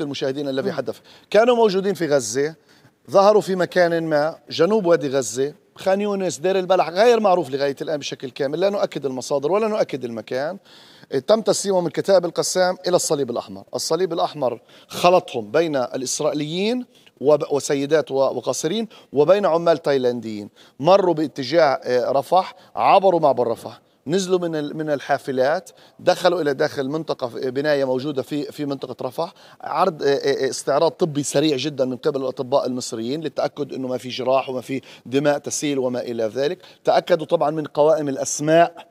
المشاهدين الذي حدث كانوا موجودين في غزة ظهروا في مكان ما جنوب وادي غزة خان يونس دير البلح غير معروف لغاية الآن بشكل كامل لا نؤكد المصادر ولا نؤكد المكان تم تسليمهم من كتائب القسام إلى الصليب الأحمر الصليب الأحمر خلطهم بين الإسرائيليين وسيدات وقاصرين وبين عمال تايلانديين مروا باتجاه آه، رفح عبروا معبر رفح نزلوا من من الحافلات دخلوا الى داخل منطقه بنايه موجوده في في منطقه رفح عرض إيه، إيه، إيه، استعراض طبي سريع جدا من قبل الاطباء المصريين للتاكد انه ما في جراح وما في دماء تسيل وما الى ذلك تاكدوا طبعا من قوائم الاسماء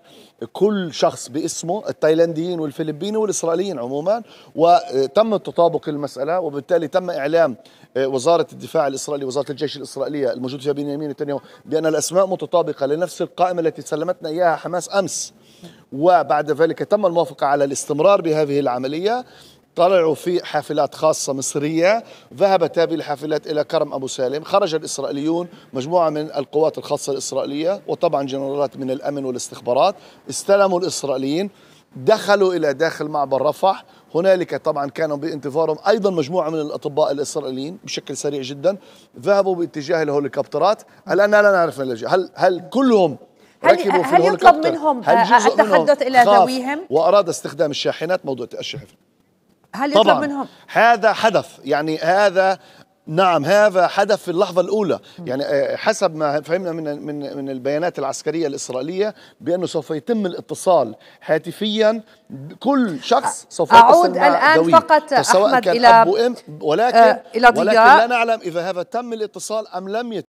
كل شخص باسمه التايلانديين والفلبيني والإسرائيليين عموما وتم تطابق المسألة وبالتالي تم إعلام آه، وزارة الدفاع الإسرائيلي وزارة الجيش الإسرائيلية الموجود فيها بنيامين نتنياهو بأن الأسماء متطابقة لنفس القائمة التي سلمتنا إياها حماس أمس وبعد ذلك تم الموافقة على الاستمرار بهذه العملية طلعوا في حافلات خاصة مصرية ذهبت هذه الحافلات إلى كرم أبو سالم خرج الإسرائيليون مجموعة من القوات الخاصة الإسرائيلية وطبعا جنرالات من الأمن والاستخبارات استلموا الإسرائيليين دخلوا إلى داخل معبر رفح هنالك طبعا كانوا بانتظارهم ايضا مجموعه من الاطباء الاسرائيليين بشكل سريع جدا ذهبوا باتجاه الهليكوبترات الان لا نعرف من هل هل كلهم هل هل يطلب منهم التحدث الى ذويهم واراد استخدام الشاحنات موضوع الشحن هل يطلب طبعاً منهم؟ هذا حدث يعني هذا نعم هذا حدث في اللحظة الأولى يعني آه، حسب ما فهمنا من من من البيانات العسكرية الإسرائيلية بأنه سوف يتم الاتصال هاتفيا كل شخص سوف يتصل أعود مع الآن دوي. فقط أحمد إلى أب وإم ولكن, آه إلى ولكن لا نعلم إذا هذا تم الاتصال أم لم يتم